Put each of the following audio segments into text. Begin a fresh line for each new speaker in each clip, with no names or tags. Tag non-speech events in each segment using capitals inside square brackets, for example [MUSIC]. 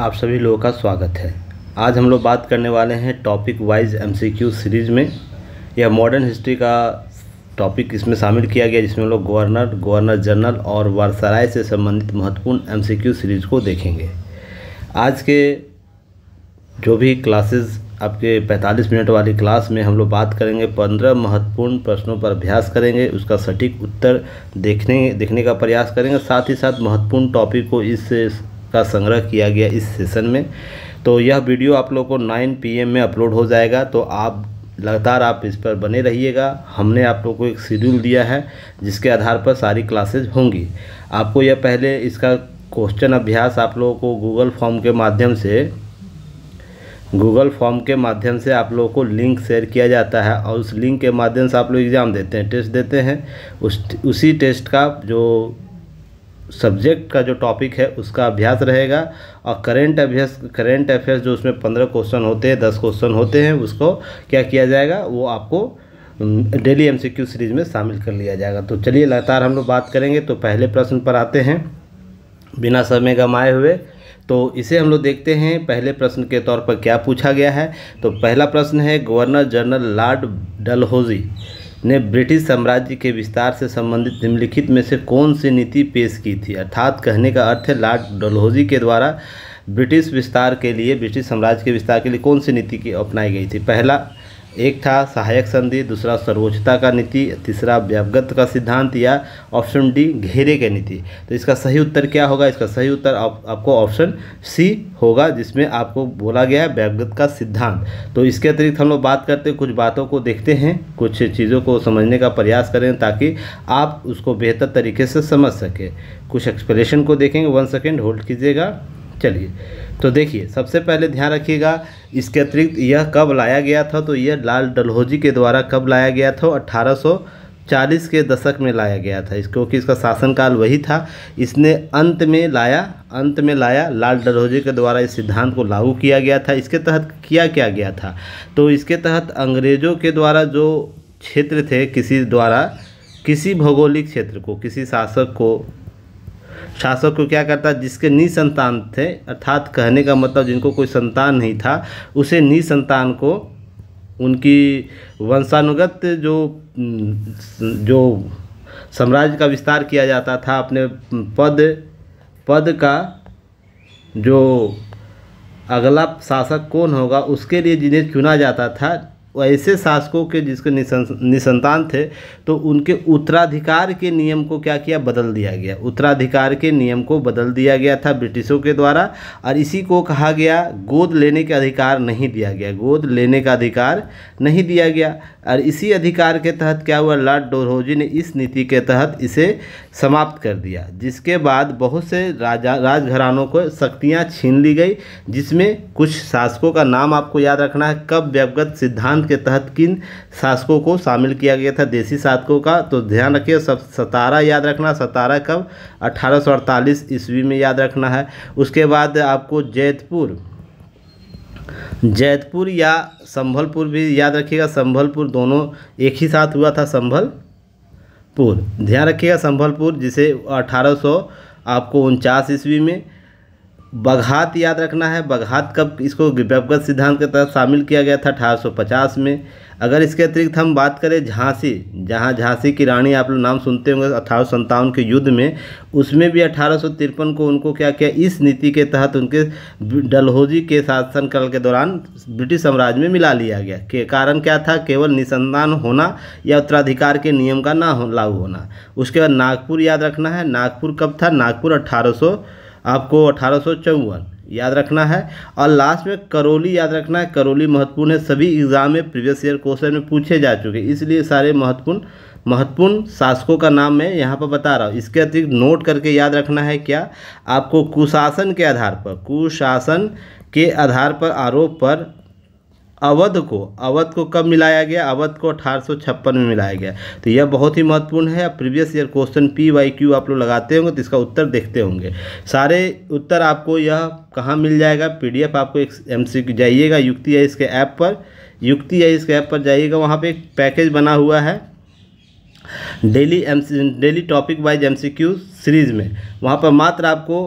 आप सभी लोगों का स्वागत है आज हम लोग बात करने वाले हैं टॉपिक वाइज एमसीक्यू सीरीज़ में यह मॉडर्न हिस्ट्री का टॉपिक इसमें शामिल किया गया जिसमें हम लोग गवर्नर गवर्नर जनरल और वारसराय से संबंधित महत्वपूर्ण एमसीक्यू सीरीज़ को देखेंगे आज के जो भी क्लासेस आपके 45 मिनट वाली क्लास में हम लोग बात करेंगे 15 महत्वपूर्ण प्रश्नों पर अभ्यास करेंगे उसका सटीक उत्तर देखने देखने का प्रयास करेंगे साथ ही साथ महत्वपूर्ण टॉपिक को इस का संग्रह किया गया इस सेशन में तो यह वीडियो आप लोग को 9 पीएम में अपलोड हो जाएगा तो आप लगातार आप इस पर बने रहिएगा हमने आप लोग को एक शेड्यूल दिया है जिसके आधार पर सारी क्लासेज होंगी आपको यह पहले इसका क्वेश्चन अभ्यास आप लोगों को गूगल फॉर्म के माध्यम से गूगल फॉर्म के माध्यम से आप लोगों को लिंक शेयर किया जाता है और उस लिंक के माध्यम से आप लोग एग्ज़ाम देते हैं टेस्ट देते हैं उस उसी टेस्ट का जो सब्जेक्ट का जो टॉपिक है उसका अभ्यास रहेगा और करेंट अभ्यास करेंट अफेयर्स जो उसमें पंद्रह क्वेश्चन होते हैं दस क्वेश्चन होते हैं उसको क्या किया जाएगा वो आपको डेली एमसीक्यू सीरीज में शामिल कर लिया जाएगा तो चलिए लगातार हम लोग बात करेंगे तो पहले प्रश्न पर आते हैं बिना समय गंवाए हुए तो इसे हम लोग देखते हैं पहले प्रश्न के तौर पर क्या पूछा गया है तो पहला प्रश्न है गवर्नर जनरल लॉर्ड डलहौजी ने ब्रिटिश साम्राज्य के विस्तार से संबंधित निम्नलिखित में से कौन सी नीति पेश की थी अर्थात कहने का अर्थ है लॉर्ड डलहौजी के द्वारा ब्रिटिश विस्तार के लिए ब्रिटिश साम्राज्य के विस्तार के लिए कौन सी नीति की अपनाई गई थी पहला एक था सहायक संधि दूसरा सर्वोच्चता का नीति तीसरा व्यवगत का सिद्धांत या ऑप्शन डी घेरे के नीति तो इसका सही उत्तर क्या होगा इसका सही उत्तर आप, आपको ऑप्शन सी होगा जिसमें आपको बोला गया है व्यवगत का सिद्धांत तो इसके अतिरिक्त हम लोग बात करते कुछ बातों को देखते हैं कुछ चीज़ों को समझने का प्रयास करें ताकि आप उसको बेहतर तरीके से समझ सकें कुछ एक्सप्लेशन को देखेंगे वन सेकेंड होल्ड कीजिएगा चलिए तो देखिए सबसे पहले ध्यान रखिएगा इसके अतिरिक्त यह कब लाया गया था तो यह लाल डलहौजी के द्वारा कब लाया गया था अट्ठारह चालीस के दशक में लाया गया था इस क्योंकि इसका शासनकाल वही था इसने अंत में लाया अंत में लाया लाल डलहौजी के द्वारा इस सिद्धांत को लागू किया गया था इसके तहत किया क्या गया था तो इसके तहत अंग्रेज़ों के द्वारा जो क्षेत्र थे किसी द्वारा किसी भौगोलिक क्षेत्र को किसी शासक को शासक को क्या करता जिसके निसंतान थे अर्थात कहने का मतलब जिनको कोई संतान नहीं था उसे निसंतान को उनकी वंशानुगत जो जो साम्राज्य का विस्तार किया जाता था अपने पद पद का जो अगला शासक कौन होगा उसके लिए जिन्हें चुना जाता था ऐसे शासकों के जिसके निसंतान थे तो उनके उत्तराधिकार के नियम को क्या किया बदल दिया गया उत्तराधिकार के नियम को बदल दिया गया था ब्रिटिशों के द्वारा और इसी को कहा गया गोद लेने का अधिकार नहीं दिया गया गोद लेने का अधिकार नहीं दिया गया और इसी अधिकार के तहत क्या हुआ लॉर्ड डोरहोजी ने इस नीति के तहत इसे समाप्त कर दिया जिसके बाद बहुत से राजा राजघरानों को शक्तियाँ छीन ली गई जिसमें कुछ शासकों का नाम आपको याद रखना है कब व्यवगत सिद्धांत के तहत किन शासकों को शामिल किया गया था देसी शासकों का तो ध्यान रखिए सब सतारा याद रखना सतारा कब अठारह ईस्वी में याद रखना है उसके बाद आपको जैतपुर जैतपुर या संभलपुर भी याद रखिएगा संभलपुर दोनों एक ही साथ हुआ था संभलपुर ध्यान रखिएगा संभलपुर जिसे अठारह आपको उनचास ईस्वी में बघात याद रखना है बघात कब इसको व्यवगत सिद्धांत के तहत शामिल किया गया था अठारह में अगर इसके अतिरिक्त हम बात करें झांसी जहां झांसी की रानी आप लोग नाम सुनते होंगे अठारह के युद्ध में उसमें भी अठारह को उनको क्या किया इस नीति के तहत उनके डलहौजी के शासनकाल के दौरान ब्रिटिश साम्राज्य में मिला लिया गया के कारण क्या था केवल निसंतान होना या उत्तराधिकार के नियम का ना हो, लागू होना उसके बाद नागपुर याद रखना है नागपुर कब था नागपुर अठारह आपको अठारह याद रखना है और लास्ट में करोली याद रखना है करोली महत्वपूर्ण है सभी एग्ज़ाम में प्रीवियस ईयर क्वेश्चन में पूछे जा चुके हैं इसलिए सारे महत्वपूर्ण महत्वपूर्ण शासकों का नाम मैं यहाँ पर बता रहा हूँ इसके अतिरिक्त नोट करके याद रखना है क्या आपको कुशासन के आधार पर कुशासन के आधार पर आरोप पर अवध को अवध को कब मिलाया गया अवध को अठारह में मिलाया गया तो यह बहुत ही महत्वपूर्ण है previous year question P Y Q आप लोग लगाते होंगे तो इसका उत्तर देखते होंगे सारे उत्तर आपको यह कहाँ मिल जाएगा पीडीएफ आपको एक एम जाइएगा युक्ति है इसके ऐप पर युक्ति है इसके ऐप पर जाइएगा वहाँ पर एक पैकेज बना हुआ है daily M daily topic wise M series में वहाँ पर मात्र आपको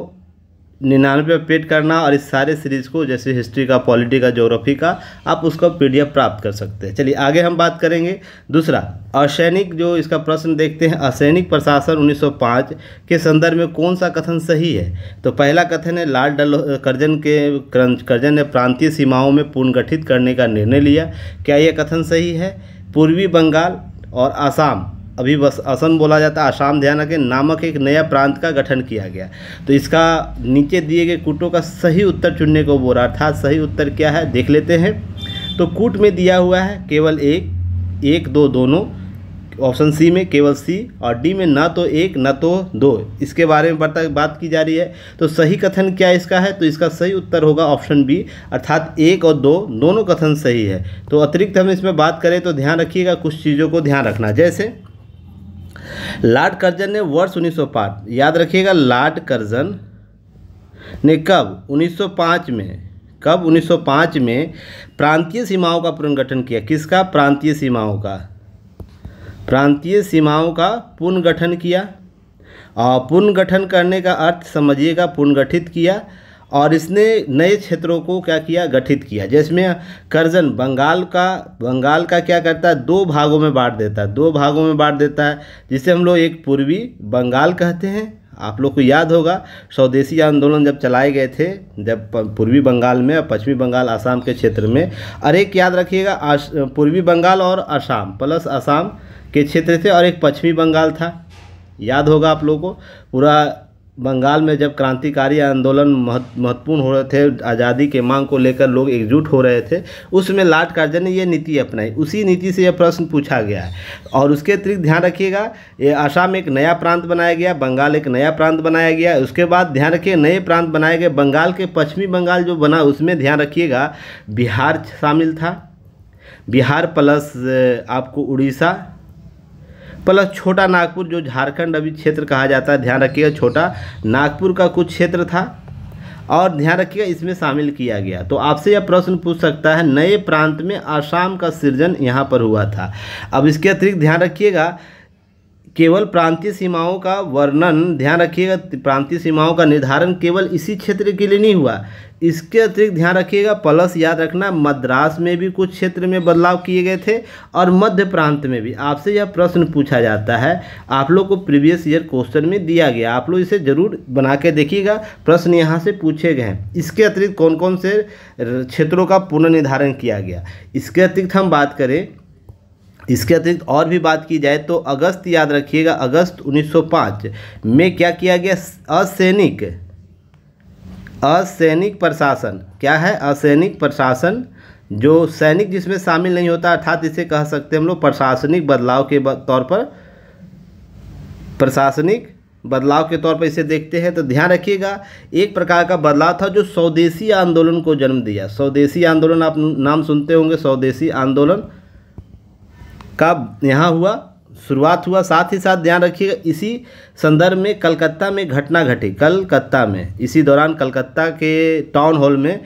निन्यानवे अपडेट करना और इस सारे सीरीज़ को जैसे हिस्ट्री का पॉलिटी का ज्योग्राफी का आप उसका पीडीएफ प्राप्त कर सकते हैं चलिए आगे हम बात करेंगे दूसरा असैनिक जो इसका प्रश्न देखते हैं असैनिक प्रशासन 1905 के संदर्भ में कौन सा कथन सही है तो पहला कथन है लाल डल करजन के करजन ने प्रांतीय सीमाओं में पुनर्गठित करने का निर्णय लिया क्या यह कथन सही है पूर्वी बंगाल और आसाम अभी बस असम बोला जाता है आसाम ध्यान के नामक एक नया प्रांत का गठन किया गया तो इसका नीचे दिए गए कूटों का सही उत्तर चुनने को बोला अर्थात सही उत्तर क्या है देख लेते हैं तो कूट में दिया हुआ है केवल एक एक दो दोनों ऑप्शन सी में केवल सी और डी में ना तो एक ना तो दो इसके बारे में बात की जा रही है तो सही कथन क्या इसका है तो इसका सही उत्तर होगा ऑप्शन बी अर्थात एक और दो दोनों कथन सही है तो अतिरिक्त हम इसमें बात करें तो ध्यान रखिएगा कुछ चीज़ों को ध्यान रखना जैसे लॉर्ड कर्जन ने वर्ष 1905 याद रखिएगा लॉर्ड कर्जन ने कब 1905 में कब 1905 में प्रांतीय सीमाओं का पुनर्गठन किया किसका प्रांतीय सीमाओं का प्रांतीय सीमाओं का पुनर्गठन किया और पुनर्गठन करने का अर्थ समझिएगा पुनर्गठित किया और इसने नए क्षेत्रों को क्या किया गठित किया जिसमें करजन बंगाल का बंगाल का क्या करता है दो भागों में बांट देता है दो भागों में बांट देता है जिसे हम लोग एक पूर्वी बंगाल कहते हैं आप लोग को याद होगा स्वदेशी आंदोलन जब चलाए गए थे जब पूर्वी बंगाल में और पश्चिमी बंगाल आसाम के क्षेत्र में और एक याद रखिएगा पूर्वी बंगाल और असम प्लस असम के क्षेत्र थे और एक पश्चिमी बंगाल था याद होगा आप लोगों को पूरा बंगाल में जब क्रांतिकारी आंदोलन महत्वपूर्ण हो रहे थे आज़ादी के मांग को लेकर लोग एकजुट हो रहे थे उसमें लाट कार्जन ने यह नीति अपनाई उसी नीति से यह प्रश्न पूछा गया है और उसके अतिरिक्त ध्यान रखिएगा ये आसाम एक नया प्रांत बनाया गया बंगाल एक नया प्रांत बनाया गया उसके बाद ध्यान रखिए नए प्रांत बनाए गए बंगाल के पश्चिमी बंगाल जो बना उसमें ध्यान रखिएगा बिहार शामिल था बिहार प्लस आपको उड़ीसा प्लस छोटा नागपुर जो झारखंड अभी क्षेत्र कहा जाता है ध्यान रखिएगा छोटा नागपुर का कुछ क्षेत्र था और ध्यान रखिएगा इसमें शामिल किया गया तो आपसे यह प्रश्न पूछ सकता है नए प्रांत में आसाम का सृजन यहाँ पर हुआ था अब इसके अतिरिक्त ध्यान रखिएगा केवल प्रांतीय सीमाओं का वर्णन ध्यान रखिएगा प्रांतीय सीमाओं का निर्धारण केवल इसी क्षेत्र के लिए नहीं हुआ इसके अतिरिक्त ध्यान रखिएगा प्लस याद रखना मद्रास में भी कुछ क्षेत्र में बदलाव किए गए थे और मध्य प्रांत में भी आपसे यह प्रश्न पूछा जाता है आप लोग को प्रीवियस ईयर क्वेश्चन में दिया गया आप लोग इसे जरूर बना के देखिएगा प्रश्न यहाँ से पूछे गए हैं इसके अतिरिक्त कौन कौन से क्षेत्रों का पुनर्निर्धारण किया गया इसके अतिरिक्त हम बात करें इसके अतिरिक्त और भी बात की जाए तो अगस्त याद रखिएगा अगस्त 1905 में क्या किया गया असैनिक असैनिक प्रशासन क्या है असैनिक प्रशासन जो सैनिक जिसमें शामिल नहीं होता अर्थात इसे कह सकते हैं हम लोग प्रशासनिक बदलाव के तौर पर प्रशासनिक बदलाव के तौर पर इसे देखते हैं तो ध्यान रखिएगा एक प्रकार का बदलाव था जो स्वदेशी आंदोलन को जन्म दिया स्वदेशी आंदोलन आप नाम सुनते होंगे स्वदेशी आंदोलन का यहाँ हुआ शुरुआत हुआ साथ ही साथ ध्यान रखिएगा इसी संदर्भ में कलकत्ता में घटना घटी कलकत्ता में इसी दौरान कलकत्ता के टाउन हॉल में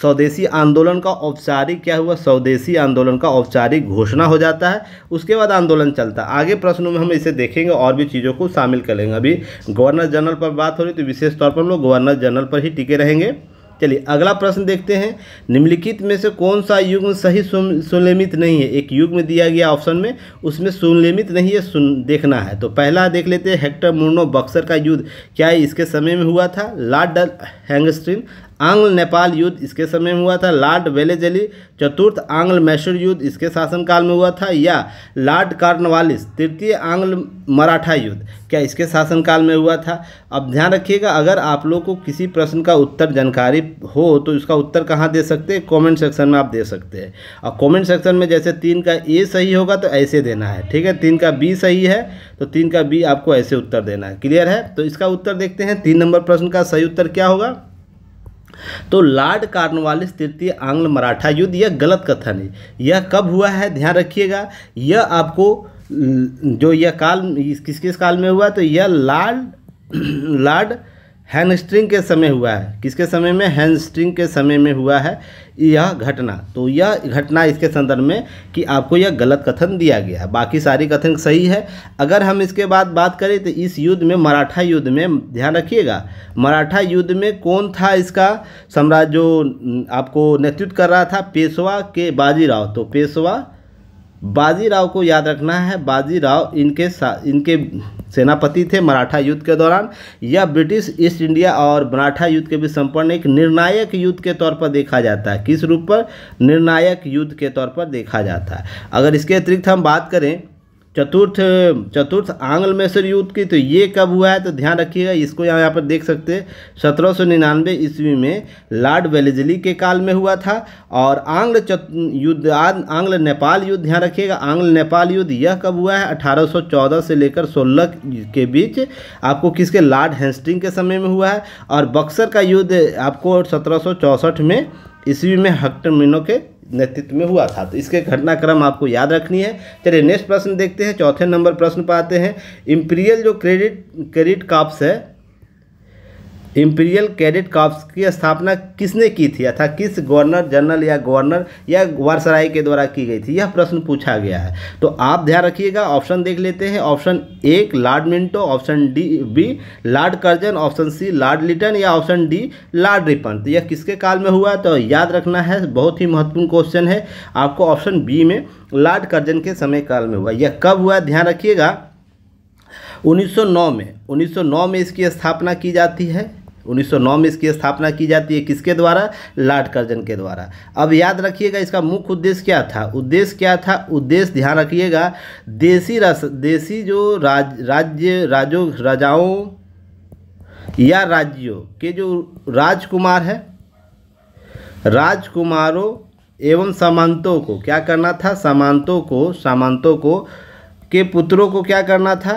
स्वदेशी आंदोलन का औपचारिक क्या हुआ स्वदेशी आंदोलन का औपचारिक घोषणा हो जाता है उसके बाद आंदोलन चलता है आगे प्रश्नों में हम इसे देखेंगे और भी चीज़ों को शामिल करेंगे अभी गवर्नर जनरल पर बात हो रही तो विशेष तौर पर हम लोग गवर्नर जनरल पर ही टिके रहेंगे चलिए अगला प्रश्न देखते हैं निम्नलिखित में से कौन सा युग्म सही सुनियमित नहीं है एक युग में दिया गया ऑप्शन में उसमें सुनियमित नहीं है सुन देखना है तो पहला देख लेते हैं हेक्टर मुर्नो बक्सर का युद्ध क्या इसके समय में हुआ था डल हैंगस्ट्रीन आंग्ल नेपाल युद्ध इसके समय में हुआ था लॉर्ड वेलेजली चतुर्थ आंग्ल मैसूर युद्ध इसके शासनकाल में हुआ था या लॉर्ड कार्नवालिस तृतीय आंग्ल मराठा युद्ध क्या इसके शासनकाल में हुआ था अब ध्यान रखिएगा अगर आप लोग को किसी प्रश्न का उत्तर जानकारी हो तो इसका उत्तर कहाँ दे सकते हैं कॉमेंट सेक्शन में आप दे सकते हैं और कॉमेंट सेक्शन में जैसे तीन का ए सही होगा तो ऐसे देना है ठीक है तीन का बी सही है तो तीन का बी आपको ऐसे उत्तर देना है क्लियर है तो इसका उत्तर देखते हैं तीन नंबर प्रश्न का सही उत्तर क्या होगा तो लॉर्ड कार्नवालिस तृतीय आंग्ल मराठा युद्ध यह गलत कथन है यह कब हुआ है ध्यान रखिएगा यह आपको जो यह काल किस किस काल में हुआ तो यह लॉर्ड [CLEARS THROAT] लॉर्ड हैंडस्ट्रिंग के समय हुआ है किसके समय में हैंडस्ट्रिंग के समय में हुआ है यह घटना तो यह घटना इसके संदर्भ में कि आपको यह गलत कथन दिया गया है बाकी सारी कथन सही है अगर हम इसके बाद बात करें तो इस युद्ध में मराठा युद्ध में ध्यान रखिएगा मराठा युद्ध में कौन था इसका सम्राट जो आपको नेतृत्व कर रहा था पेशवा के बाजीराव तो पेशवा बाजीराव को याद रखना है बाजीराव इनके इनके सेनापति थे मराठा युद्ध के दौरान यह ब्रिटिश ईस्ट इंडिया और मराठा युद्ध के बीच संपन्न एक निर्णायक युद्ध के तौर पर देखा जाता है किस रूप पर निर्णायक युद्ध के तौर पर देखा जाता है अगर इसके अतिरिक्त हम बात करें चतुर्थ चतुर्थ आंग्ल मैसर युद्ध की तो ये कब हुआ है तो ध्यान रखिएगा इसको यहाँ यहाँ पर देख सकते हैं सत्रह सौ निन्यानवे ईस्वी में लॉर्ड वेलेजली के काल में हुआ था और आंग्ल युद्ध आंग्ल नेपाल युद्ध ध्यान रखिएगा आंग्ल नेपाल युद्ध यह कब हुआ है 1814 से लेकर 16 के बीच आपको किसके लॉर्ड हेस्टिंग के समय में हुआ है और बक्सर का युद्ध आपको सत्रह में ईस्वी में हक्टमिनों के नेतृत्व में हुआ था तो इसके घटनाक्रम आपको याद रखनी है चलिए नेक्स्ट प्रश्न देखते हैं चौथे नंबर प्रश्न पाते हैं इम्पीरियल जो क्रेडिट क्रेडिट काप्स है इम्पीरियल कैडेट कॉप्स की स्थापना किसने की थी अर्थात किस गवर्नर जनरल या गवर्नर या वारसराय के द्वारा की गई थी यह प्रश्न पूछा गया है तो आप ध्यान रखिएगा ऑप्शन देख लेते हैं ऑप्शन एक lord Minto option D B lord Curzon option C lord Lytton या ऑप्शन डी लार्ड रिपन तो यह किसके काल में हुआ तो याद रखना है बहुत ही महत्वपूर्ण क्वेश्चन है आपको ऑप्शन बी में लार्ड कर्जन के समय काल में हुआ यह कब हुआ ध्यान रखिएगा 1909 में 1909 में इसकी स्थापना की जाती है 1909 में इसकी स्थापना की जाती है किसके द्वारा लॉर्ड कर्जन के द्वारा अब याद रखिएगा इसका मुख्य उद्देश्य क्या था उद्देश्य क्या था उद्देश्य ध्यान रखिएगा देशी रस देशी जो राज राज्य राजो राजाओं या राज्यों के जो राजकुमार है राजकुमारों एवं सामंतों को क्या करना था सामंतों को सामंतों को के पुत्रों को क्या करना था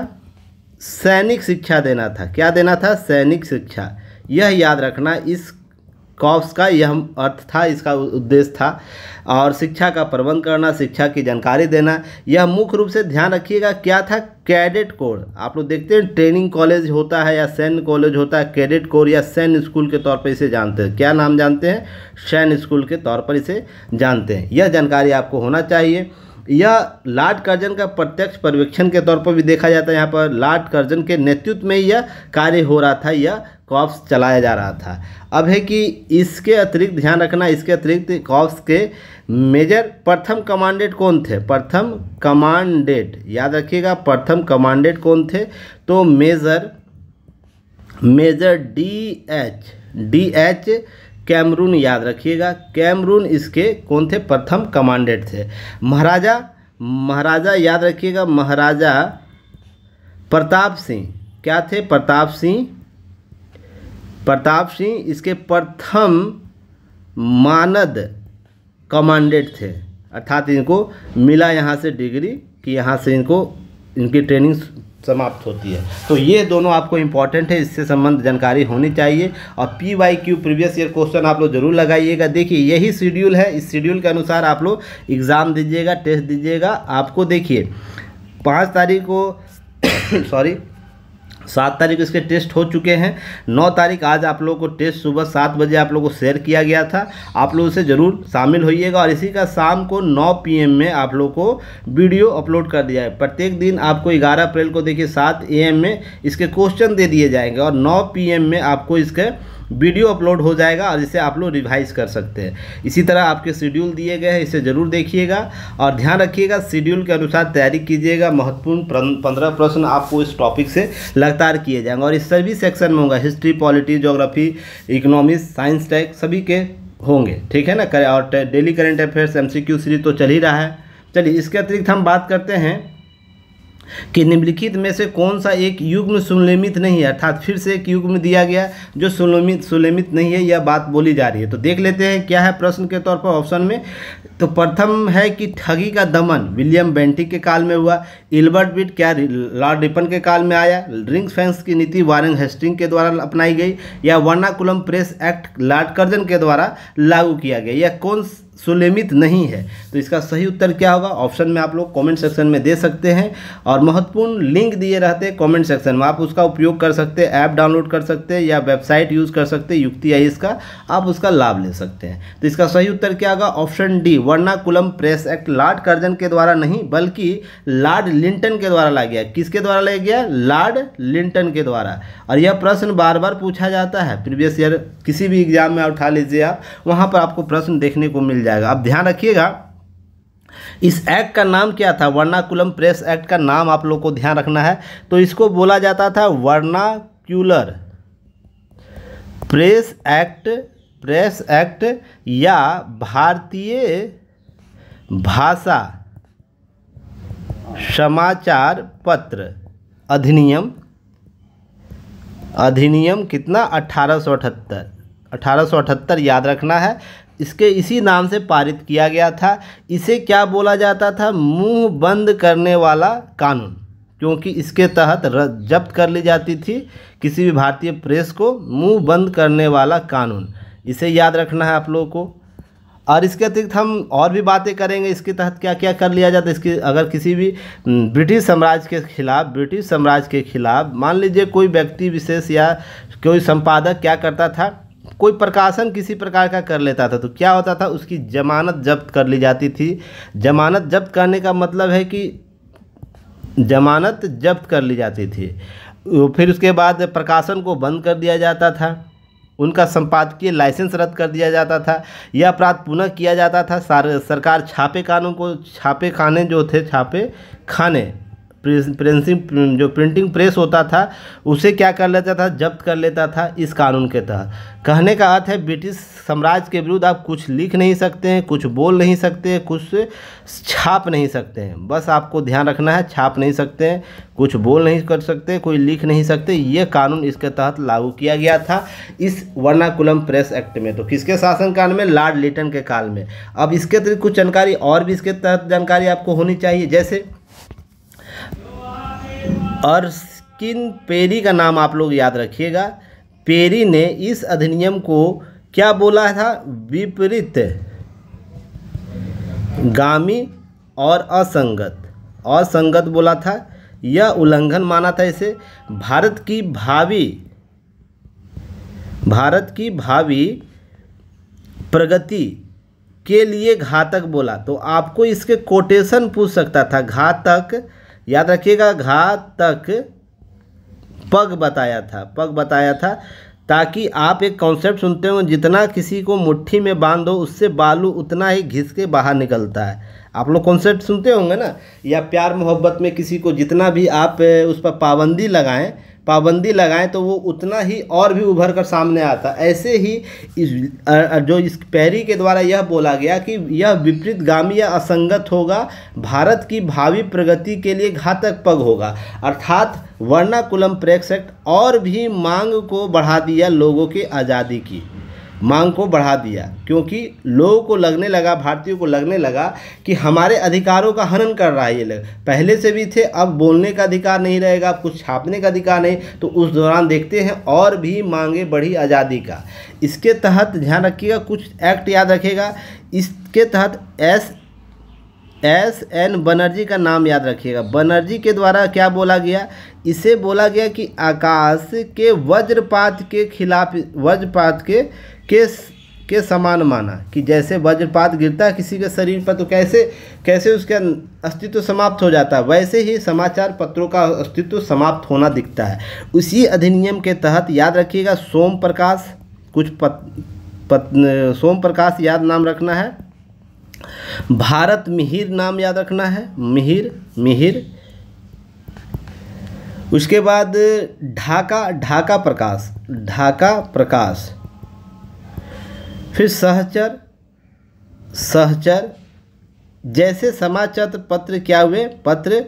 सैनिक शिक्षा देना था क्या देना था सैनिक शिक्षा यह याद रखना इस कॉप्स का यह अर्थ था इसका उद्देश्य था और शिक्षा का प्रबंध करना शिक्षा की जानकारी देना यह मुख्य रूप से ध्यान रखिएगा क्या था कैडेट कोर आप लोग देखते हैं ट्रेनिंग कॉलेज होता है या सैन्य कॉलेज होता है कैडेट कोर या सैन्य स्कूल के तौर पर इसे जानते हैं क्या नाम जानते हैं सैन्य स्कूल के तौर पर इसे जानते हैं यह जानकारी आपको होना चाहिए यह लाट कर्जन का प्रत्यक्ष पर्यवेक्षण के तौर पर भी देखा जाता है यहाँ पर लाट कर्जन के नेतृत्व में यह कार्य हो रहा था यह कॉप्स चलाया जा रहा था अब है कि इसके अतिरिक्त ध्यान रखना इसके अतिरिक्त कॉप्स के मेजर प्रथम कमांडेड कौन थे प्रथम कमांडेड याद रखिएगा प्रथम कमांडेड कौन थे तो major major D H D H Cameron याद रखिएगा कैमरून इसके कौन थे प्रथम कमांडेड थे महाराजा महाराजा याद रखिएगा महाराजा प्रताप सिंह क्या थे प्रताप सिंह प्रताप सिंह इसके प्रथम मानद कमांडेंट थे अर्थात इनको मिला यहाँ से डिग्री कि यहाँ से इनको इनकी ट्रेनिंग समाप्त होती है तो ये दोनों आपको इम्पॉर्टेंट है इससे संबंध जानकारी होनी चाहिए और P Y Q previous year question आप लोग जरूर लगाइएगा देखिए यही शेड्यूल है इस शेड्यूल के अनुसार आप लोग एग्ज़ाम दीजिएगा टेस्ट दीजिएगा आपको देखिए पाँच तारीख को सॉरी [COUGHS] सात तारीख इसके टेस्ट हो चुके हैं नौ तारीख आज आप लोगों को टेस्ट सुबह सात बजे आप लोगों को शेयर किया गया था आप लोग उसे ज़रूर शामिल होइएगा और इसी का शाम को नौ पी में आप लोग को वीडियो अपलोड कर दिया है प्रत्येक दिन आपको ग्यारह अप्रैल को देखिए सात ए में इसके क्वेश्चन दे दिए जाएंगे और नौ पी में आपको इसके वीडियो अपलोड हो जाएगा और इसे आप लोग रिवाइज कर सकते हैं इसी तरह आपके शेड्यूल दिए गए हैं इसे ज़रूर देखिएगा और ध्यान रखिएगा शेड्यूल के अनुसार तैयारी कीजिएगा महत्वपूर्ण पंद्रह प्रश्न आपको इस टॉपिक से लगातार किए जाएंगे और इस सभी सेक्शन में होगा history polity geography economics science tax सभी के होंगे ठीक है ना और daily current affairs MCQ series तो चल ही रहा है चलिए इसके अतिरिक्त हम बात करते हैं कि निम्नलिखित में से कौन सा एक युग्म सुलेमित नहीं है अर्थात फिर से एक युग्म दिया गया जो सुलेमित सुलेमित नहीं है यह बात बोली जा रही है तो देख लेते हैं क्या है प्रश्न के तौर पर ऑप्शन में तो प्रथम है कि ठगी का दमन विलियम बेंटिक के काल में हुआ इल्बर्ट बिट क्या लॉर्ड रिपन के काल में आया रिंग फैंस की नीति वारंग हेस्टिंग के द्वारा अपनाई गई या vernacular press act lord Curzon के द्वारा लागू किया गया यह कौन सुलेमित नहीं है तो इसका सही उत्तर क्या होगा ऑप्शन में आप लोग कमेंट सेक्शन में दे सकते हैं और महत्वपूर्ण लिंक दिए रहते हैं कमेंट सेक्शन में आप उसका उपयोग कर सकते हैं ऐप डाउनलोड कर सकते हैं या वेबसाइट यूज़ कर सकते हैं युक्ति आई इसका आप उसका लाभ ले सकते हैं तो इसका सही उत्तर क्या होगा option D vernacular press act lord Curzon के द्वारा नहीं बल्कि लॉर्ड लिंटन के द्वारा लाया गया किसके द्वारा लाया गया लॉर्ड लिंटन के द्वारा और यह प्रश्न बार बार पूछा जाता है प्रीवियस ईयर किसी भी एग्जाम में उठा लीजिए आप वहाँ पर आपको प्रश्न देखने को मिल जाए जाएगा अब ध्यान रखिएगा इस एक्ट का नाम क्या था वर्नाकुलम प्रेस एक्ट का नाम आप लोग को ध्यान रखना है तो इसको बोला जाता था vernacular press act press act या भारतीय भाषा समाचार पत्र अधिनियम अधिनियम कितना अठारह सौ अठहत्तर अठारह याद रखना है इसके इसी नाम से पारित किया गया था इसे क्या बोला जाता था मुंह बंद करने वाला कानून क्योंकि इसके तहत जब्त कर ली जाती थी किसी भी भारतीय प्रेस को मुंह बंद करने वाला कानून इसे याद रखना है आप लोगों को और इसके अतिरिक्त हम और भी बातें करेंगे इसके तहत क्या क्या कर लिया जाता है इसके अगर किसी भी ब्रिटिश साम्राज्य के खिलाफ ब्रिटिश साम्राज्य के खिलाफ मान लीजिए कोई व्यक्ति विशेष या कोई संपादक क्या करता था कोई प्रकाशन किसी प्रकार का कर लेता था तो क्या होता था उसकी जमानत जब्त कर ली जाती थी जमानत जब्त करने का मतलब है कि जमानत जब्त कर ली जाती थी फिर उसके बाद प्रकाशन को बंद कर दिया जाता था उनका संपादकीय लाइसेंस रद्द कर दिया जाता था यह अपराध पुनः किया जाता था सरकार छापे कानून को छापे खाने जो थे छापे खाने प्रिंसिंग जो प्रिंटिंग प्रेस होता था उसे क्या कर लेता था जब्त कर लेता था इस कानून के तहत कहने का अर्थ है ब्रिटिश साम्राज्य के विरुद्ध आप कुछ लिख नहीं सकते हैं कुछ बोल नहीं सकते हैं कुछ छाप नहीं सकते हैं बस आपको ध्यान रखना है छाप नहीं सकते हैं कुछ बोल नहीं कर सकते कोई लिख नहीं सकते ये कानून इसके तहत लागू किया गया था इस वर्णाकुलम प्रेस एक्ट में तो किसके शासनकाल में लॉर्ड लिटन के काल में अब इसके अतिरिक्त कुछ जानकारी और भी इसके तहत जानकारी आपको होनी चाहिए जैसे अर्स्किन पेरी का नाम आप लोग याद रखिएगा पेरी ने इस अधिनियम को क्या बोला था विपरीत गामी और असंगत असंगत बोला था यह उल्लंघन माना था इसे भारत की भावी भारत की भावी प्रगति के लिए घातक बोला तो आपको इसके कोटेशन पूछ सकता था घातक याद रखिएगा घात तक पग बताया था पग बताया था ताकि आप एक कॉन्सेप्ट सुनते हो जितना किसी को मुट्ठी में बांध दो उससे बालू उतना ही घिस के बाहर निकलता है आप लोग कॉन्सेप्ट सुनते होंगे ना या प्यार मोहब्बत में किसी को जितना भी आप उस पर पाबंदी लगाएं पाबंदी लगाएं तो वो उतना ही और भी उभर कर सामने आता ऐसे ही इस जो इस पैरी के द्वारा यह बोला गया कि यह विपरीत गामी या असंगत होगा भारत की भावी प्रगति के लिए घातक पग होगा अर्थात वर्णाकुलम प्रेक्षक और भी मांग को बढ़ा दिया लोगों की आज़ादी की मांग को बढ़ा दिया क्योंकि लोगों को लगने लगा भारतीयों को लगने लगा कि हमारे अधिकारों का हनन कर रहा है ये लोग पहले से भी थे अब बोलने का अधिकार नहीं रहेगा कुछ छापने का अधिकार नहीं तो उस दौरान देखते हैं और भी मांगे बढ़ी आज़ादी का इसके तहत ध्यान रखिएगा कुछ एक्ट याद रखेगा इसके तहत एस एस एन बनर्जी का नाम याद रखिएगा बनर्जी के द्वारा क्या बोला गया इसे बोला गया कि आकाश के वज्रपात के खिलाफ वज्रपात के के के समान माना कि जैसे वज्रपात गिरता है किसी के शरीर पर तो कैसे कैसे उसका अस्तित्व समाप्त हो जाता है वैसे ही समाचार पत्रों का अस्तित्व समाप्त होना दिखता है उसी अधिनियम के तहत याद रखिएगा सोम प्रकाश कुछ पत, पत, सोम प्रकाश याद नाम रखना है भारत मिहिर नाम याद रखना है मिहिर मिहिर उसके बाद ढाका ढाका प्रकाश ढाका प्रकाश फिर सहचर सहचर जैसे समाचार पत्र क्या हुए पत्र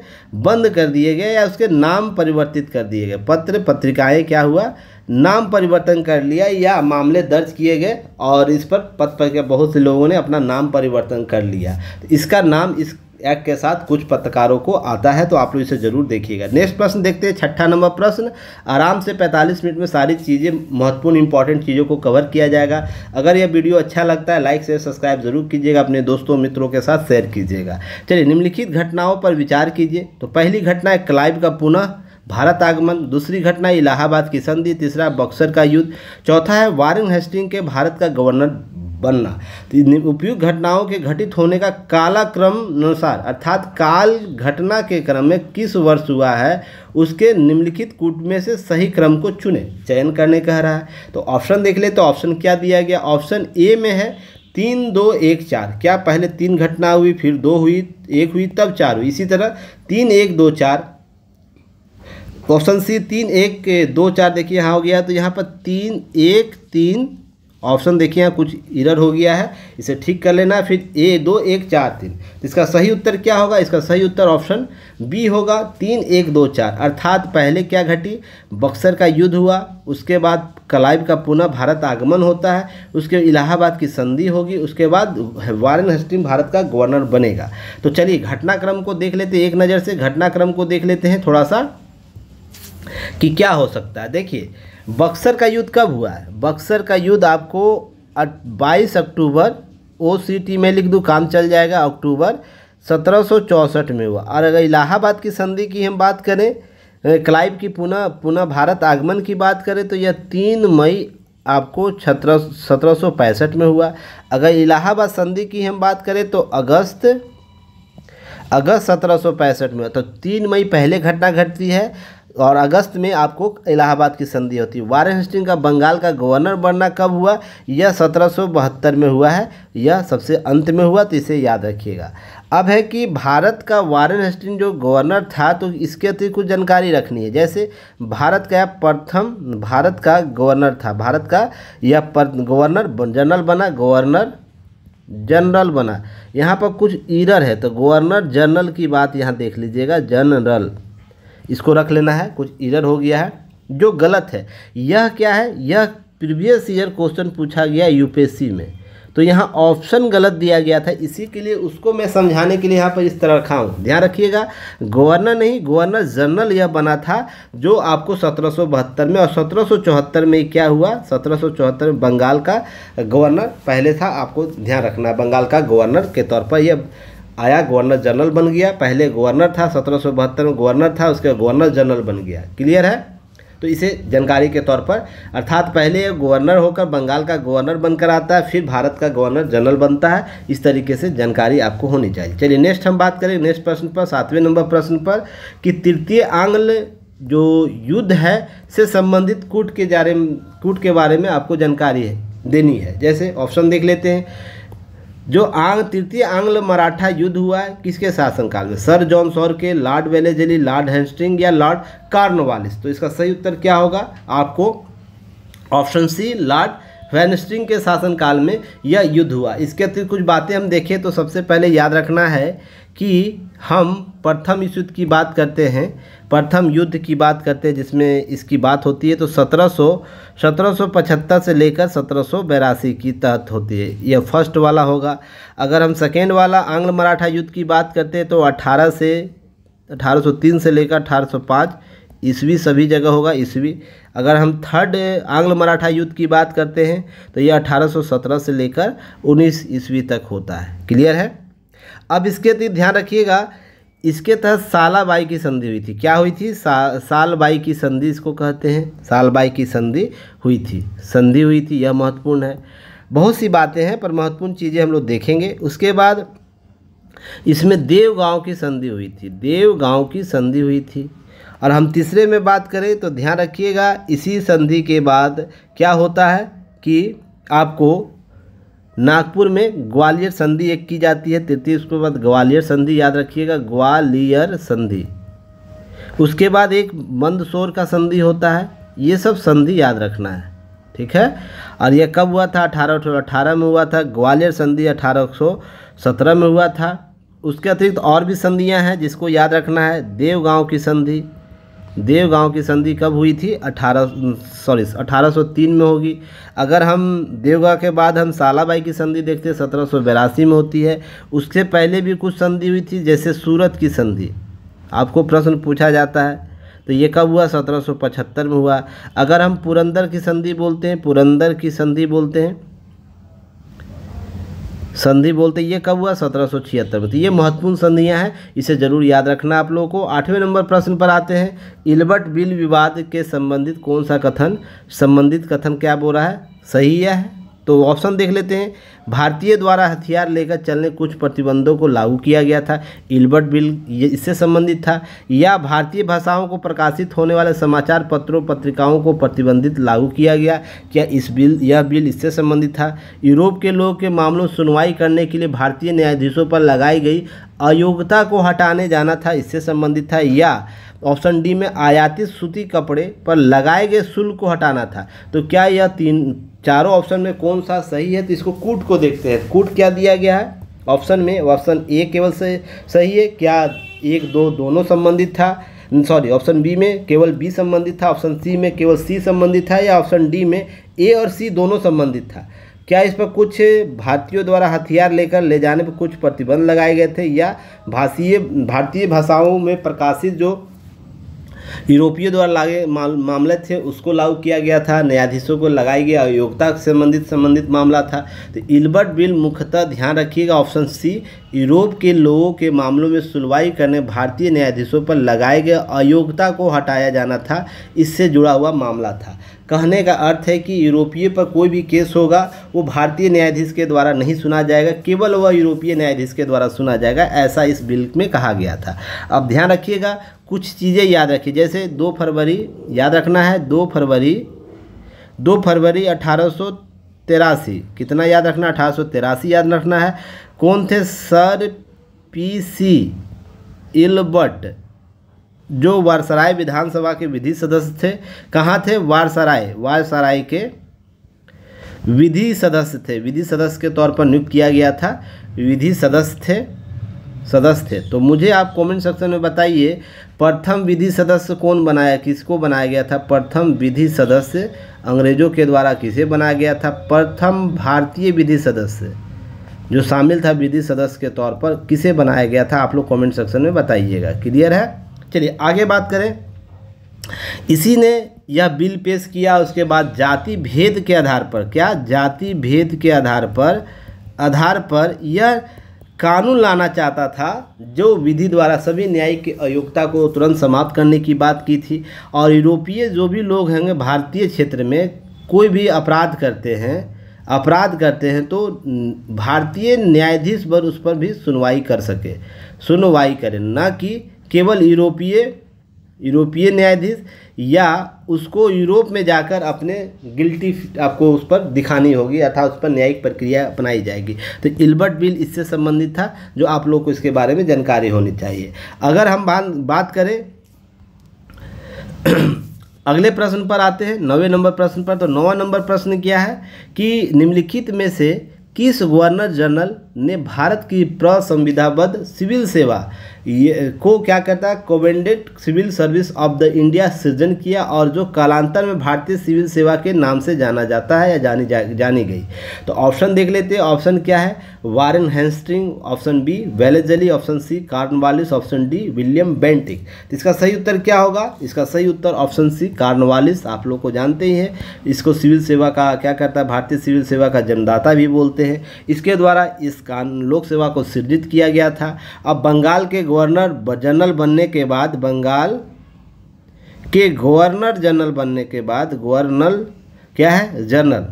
बंद कर दिए गए या उसके नाम परिवर्तित कर दिए गए पत्र पत्रिकाएं क्या हुआ नाम परिवर्तन कर लिया या मामले दर्ज किए गए और इस पर पत्र पर बहुत से लोगों ने अपना नाम परिवर्तन कर लिया इसका नाम इस एक्ट के साथ कुछ पत्रकारों को आता है तो आप लोग इसे जरूर देखिएगा नेक्स्ट प्रश्न देखते हैं छठा नंबर प्रश्न आराम से 45 मिनट में सारी चीज़ें महत्वपूर्ण इंपॉर्टेंट चीज़ों को कवर किया जाएगा अगर यह वीडियो अच्छा लगता है लाइक शेयर सब्सक्राइब जरूर कीजिएगा अपने दोस्तों मित्रों के साथ शेयर कीजिएगा चलिए निम्नलिखित घटनाओं पर विचार कीजिए तो पहली घटना है क्लाइव का पुनः भारत आगमन दूसरी घटना इलाहाबाद की संधि तीसरा बक्सर का युद्ध चौथा है वारिंग हेस्टिंग के भारत का गवर्नर बनना तो उपयुक्त घटनाओं के घटित होने का कालाक्रम अनुसार अर्थात काल घटना के क्रम में किस वर्ष हुआ है उसके निम्नलिखित कूट में से सही क्रम को चुने चयन करने कह रहा है तो ऑप्शन देख ले तो ऑप्शन क्या दिया गया ऑप्शन ए में है तीन दो एक चार क्या पहले तीन घटना हुई फिर दो हुई एक हुई तब चार हुई इसी तरह तीन एक दो चार ऑप्शन सी तीन एक दो चार देखिए यहाँ हो गया तो यहाँ पर तीन एक तीन ऑप्शन देखिए यहाँ कुछ इरर हो गया है इसे ठीक कर लेना फिर ए दो एक चार तीन तो इसका सही उत्तर क्या होगा इसका सही उत्तर ऑप्शन बी होगा तीन एक दो चार अर्थात पहले क्या घटी बक्सर का युद्ध हुआ उसके बाद कलाइव का पुनः भारत आगमन होता है उसके इलाहाबाद की संधि होगी उसके बाद वारन हस्टिंग भारत का गवर्नर बनेगा तो चलिए घटनाक्रम को देख लेते हैं एक नज़र से घटनाक्रम को देख लेते हैं थोड़ा सा कि क्या हो सकता है देखिए बक्सर का युद्ध कब हुआ है बक्सर का युद्ध आपको बाईस अक्टूबर ओ में लिख दूँ काम चल जाएगा अक्टूबर 1764 में हुआ और अगर इलाहाबाद की संधि की हम बात करें क्लाइव की पुनः पुनः भारत आगमन की बात करें तो यह तीन मई आपको छत्रह सत्रह में हुआ अगर इलाहाबाद संधि की हम बात करें तो अगस्त अगस्त सत्रह में हुआ तो तीन मई पहले घटना घटती है और अगस्त में आपको इलाहाबाद की संधि होती है वारन हेस्टिंग का बंगाल का गवर्नर बनना कब हुआ यह सत्रह में हुआ है यह सबसे अंत में हुआ तो इसे याद रखिएगा अब है कि भारत का वारन हेस्टिंग जो गवर्नर था तो इसके अतिरिक्त कुछ जानकारी रखनी है जैसे भारत का प्रथम भारत का गवर्नर था भारत का यह गवर्नर जनरल बना गवर्नर जनरल बना यहाँ पर कुछ ईरर है तो गवर्नर जनरल की बात यहाँ देख लीजिएगा जनरल इसको रख लेना है कुछ इजर हो गया है जो गलत है यह क्या है यह प्रीवियस ईयर क्वेश्चन पूछा गया यूपीएससी में तो यहाँ ऑप्शन गलत दिया गया था इसी के लिए उसको मैं समझाने के लिए यहाँ पर इस तरह रखा हूँ ध्यान रखिएगा गवर्नर नहीं गवर्नर जनरल यह बना था जो आपको सत्रह में और सत्रह में क्या हुआ सत्रह में बंगाल का गवर्नर पहले था आपको ध्यान रखना बंगाल का गवर्नर के तौर पर यह आया गवर्नर जनरल बन गया पहले गवर्नर था सत्रह में गवर्नर था उसके गवर्नर जनरल बन गया क्लियर है तो इसे जानकारी के तौर पर अर्थात पहले गवर्नर होकर बंगाल का गवर्नर बनकर आता है फिर भारत का गवर्नर जनरल बनता है इस तरीके से जानकारी आपको होनी चाहिए चलिए नेक्स्ट हम बात करें नेक्स्ट प्रश्न पर सातवें नंबर प्रश्न पर कि तृतीय आंग्ल जो युद्ध है से संबंधित कूट के बारे कूट के बारे में आपको जानकारी देनी है जैसे ऑप्शन देख लेते हैं जो आंग तृतीय आंग्ल मराठा युद्ध हुआ है किसके शासनकाल में सर जॉन सौर के लॉर्ड वेलेजली लॉर्ड हेस्टिंग या लॉर्ड कार्नवालिस तो इसका सही उत्तर क्या होगा आपको ऑप्शन सी लॉर्ड वेनस्टिंग के शासनकाल में यह युद्ध हुआ इसके अतिरिक्त कुछ बातें हम देखें तो सबसे पहले याद रखना है कि हम प्रथम युद्ध की बात करते हैं प्रथम युद्ध की बात करते हैं जिसमें इसकी बात होती है तो 1700 1775 से लेकर सत्रह की तहत होती है यह फर्स्ट वाला होगा अगर हम सेकेंड वाला आंग्ल मराठा युद्ध की बात करते हैं तो 18 से 1803 से लेकर 1805 ईस्वी सभी जगह होगा ईस्वी अगर हम थर्ड आंग्ल मराठा युद्ध की बात करते हैं तो यह 1817 से लेकर 19 ईस्वी तक होता है क्लियर है अब इसके तहत ध्यान रखिएगा इसके तहत सालाबाई की संधि हुई थी क्या हुई थी सा, सालबाई की संधि इसको कहते हैं सालबाई की संधि हुई थी संधि हुई थी यह महत्वपूर्ण है बहुत सी बातें हैं पर महत्वपूर्ण चीज़ें हम लोग देखेंगे उसके बाद इसमें गांव की संधि हुई थी गांव की संधि हुई थी और हम तीसरे में बात करें तो ध्यान रखिएगा इसी संधि के बाद क्या होता है कि आपको नागपुर में ग्वालियर संधि एक की जाती है तृतीय उसके बाद ग्वालियर संधि याद रखिएगा ग्वालियर संधि उसके बाद एक मंदसौर का संधि होता है ये सब संधि याद रखना है ठीक है और यह कब हुआ था अठारह अठारह में हुआ था ग्वालियर संधि अठारह सौ सत्रह में हुआ था उसके अतिरिक्त और भी संधियां हैं जिसको याद रखना है देवगांव की संधि देवगांव की संधि कब हुई थी अठारह सॉरी 1803 में होगी अगर हम देवगांव के बाद हम सालाबाई की संधि देखते हैं सत्रह में होती है उससे पहले भी कुछ संधि हुई थी जैसे सूरत की संधि आपको प्रश्न पूछा जाता है तो ये कब हुआ 1775 में हुआ अगर हम पुरंदर की संधि बोलते हैं पुरंदर की संधि बोलते हैं संधि बोलते ये कब हुआ सत्रह सौ छिहत्तर में तो ये महत्वपूर्ण संधियाँ हैं इसे जरूर याद रखना आप लोगों को आठवें नंबर प्रश्न पर आते हैं इलबर्ट बिल विवाद के संबंधित कौन सा कथन संबंधित कथन क्या बोल रहा है सही यह है तो ऑप्शन देख लेते हैं भारतीय द्वारा हथियार लेकर चलने कुछ प्रतिबंधों को लागू किया गया था इल्बर्ट बिल इससे संबंधित था या भारतीय भाषाओं को प्रकाशित होने वाले समाचार पत्रों पत्रिकाओं को प्रतिबंधित लागू किया गया क्या इस बिल यह बिल इससे संबंधित था यूरोप के लोगों के मामलों सुनवाई करने के लिए भारतीय न्यायाधीशों पर लगाई गई अयोग्यता को हटाने जाना था इससे संबंधित था या ऑप्शन डी में आयातित सूती कपड़े पर लगाए गए शुल्क को हटाना था तो क्या यह तीन चारों ऑप्शन में कौन सा सही है तो इसको कूट को देखते हैं कूट क्या दिया गया है ऑप्शन में ऑप्शन ए केवल से सही है क्या एक दो दोनों संबंधित था सॉरी ऑप्शन बी में केवल बी संबंधित था ऑप्शन सी में केवल सी संबंधित था या ऑप्शन डी में ए और सी दोनों संबंधित था क्या इस पर कुछ भारतीयों द्वारा हथियार लेकर ले जाने पर कुछ प्रतिबंध लगाए गए थे या भाषीय भारतीय भाषाओं में प्रकाशित जो यूरोपियों द्वारा लागे मामले थे उसको लागू किया गया था न्यायाधीशों को लगाई गई अयोग्यता संबंधित संबंधित मामला था तो इल्बर्ट बिल मुख्यतः ध्यान रखिएगा ऑप्शन सी यूरोप के लोगों के मामलों में सुनवाई करने भारतीय न्यायाधीशों पर लगाए गए अयोग्यता को हटाया जाना था इससे जुड़ा हुआ मामला था कहने का अर्थ है कि यूरोपीय पर कोई भी केस होगा वो भारतीय न्यायाधीश के द्वारा नहीं सुना जाएगा केवल वह यूरोपीय न्यायाधीश के द्वारा सुना जाएगा ऐसा इस बिल में कहा गया था अब ध्यान रखिएगा कुछ चीज़ें याद रखिए जैसे दो फरवरी याद रखना है दो फरवरी दो फरवरी अठारह तेरासी कितना याद रखना अठारह सौ याद रखना है कौन थे सर पी सी इलबर्ट जो वारसराय विधानसभा के विधि सदस्य थे कहाँ थे वारसराय वारसराय के विधि सदस्य थे विधि सदस्य के तौर पर नियुक्त किया गया था विधि सदस्य थे सदस्य थे तो मुझे आप कमेंट सेक्शन में बताइए प्रथम विधि सदस्य कौन बनाया किसको बनाया गया था प्रथम विधि सदस्य अंग्रेजों के द्वारा किसे बनाया गया था प्रथम भारतीय विधि सदस्य जो शामिल था विधि सदस्य के तौर पर किसे बनाया गया था आप लोग कमेंट सेक्शन में बताइएगा क्लियर है चलिए आगे बात करें इसी ने यह बिल पेश किया उसके बाद जाति भेद के आधार पर क्या जाति भेद के आधार पर आधार पर यह कानून लाना चाहता था जो विधि द्वारा सभी न्यायिक अयोग्यता को तुरंत समाप्त करने की बात की थी और यूरोपीय जो भी लोग हैं भारतीय क्षेत्र में कोई भी अपराध करते हैं अपराध करते हैं तो भारतीय न्यायाधीश पर उस पर भी सुनवाई कर सके सुनवाई करें न कि केवल यूरोपीय यूरोपीय न्यायाधीश या उसको यूरोप में जाकर अपने गिल्टी आपको उस पर दिखानी होगी अर्थात उस पर न्यायिक प्रक्रिया अपनाई जाएगी तो इल्बर्ट बिल इससे संबंधित था जो आप लोग को इसके बारे में जानकारी होनी चाहिए अगर हम बात करें अगले प्रश्न पर आते हैं नवे नंबर प्रश्न पर तो नौवा नंबर प्रश्न क्या है कि निम्नलिखित में से किस गवर्नर जनरल ने भारत की प्रसंविधाबद्ध सिविल सेवा ये को क्या कहता है covenanted civil service of the India सृजन किया और जो कालांतर में भारतीय सिविल सेवा के नाम से जाना जाता है या जानी जा, जानी गई तो ऑप्शन देख लेते हैं ऑप्शन क्या है Warren Hastings option B Wellesley option C Cornwallis option D William Bentinck तो इसका सही उत्तर क्या होगा इसका सही उत्तर ऑप्शन सी कार्नवालिस आप लोग को जानते ही हैं इसको सिविल सेवा का क्या करता है भारतीय सिविल सेवा का जन्मदाता भी बोलते हैं इसके द्वारा इस कान लोक सेवा को सृजित किया गया था अब बंगाल के गवर्नर जनरल बनने के बाद बंगाल के गवर्नर जनरल बनने के बाद गवर्नर क्या है जनरल